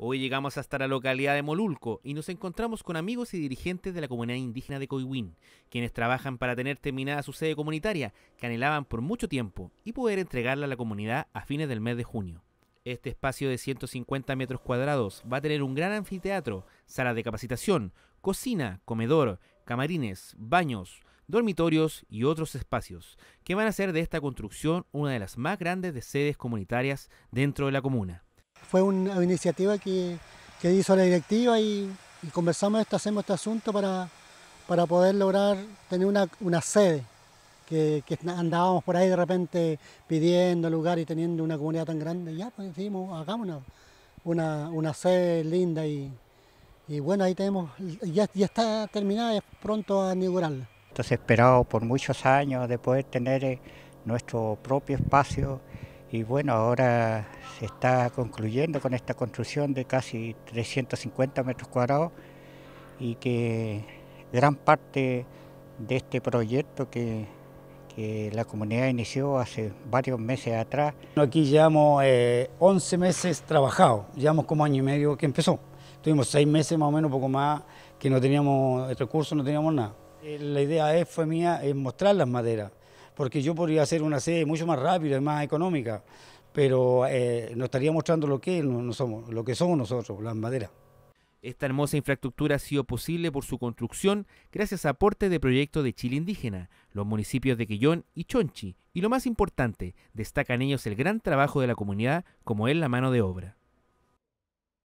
Hoy llegamos hasta la localidad de Molulco y nos encontramos con amigos y dirigentes de la comunidad indígena de Coihuín, quienes trabajan para tener terminada su sede comunitaria, que anhelaban por mucho tiempo, y poder entregarla a la comunidad a fines del mes de junio. Este espacio de 150 metros cuadrados va a tener un gran anfiteatro, sala de capacitación, cocina, comedor, camarines, baños, dormitorios y otros espacios, que van a ser de esta construcción una de las más grandes de sedes comunitarias dentro de la comuna fue una iniciativa que, hizo la directiva y, conversamos esto, hacemos este asunto para, para poder lograr tener una, sede, que, andábamos por ahí de repente pidiendo lugar y teniendo una comunidad tan grande, ya pues decidimos, hagamos una, sede linda y, y, bueno, ahí tenemos, ya, ya está terminada, es pronto a inaugurarla. Entonces esperado por muchos años de poder tener eh, nuestro propio espacio y bueno, ahora se está concluyendo con esta construcción de casi 350 metros cuadrados y que gran parte de este proyecto que, la comunidad inició hace varios meses atrás. Aquí llevamos 11 eh, meses trabajados, llevamos como año y medio que empezó. Tuvimos seis meses más o menos, poco más, que no teníamos recursos, no teníamos nada. Eh, la idea fue mía es mostrar las maderas, porque yo podría hacer una sede mucho más rápida y más económica, pero eh, nos estaría mostrando lo que somos, lo que somos nosotros, las maderas. Esta hermosa infraestructura ha sido posible por su construcción gracias a aportes de proyectos de Chile indígena, los municipios de Quillón y Chonchi, y lo más importante, destacan ellos el gran trabajo de la comunidad como es la mano de obra.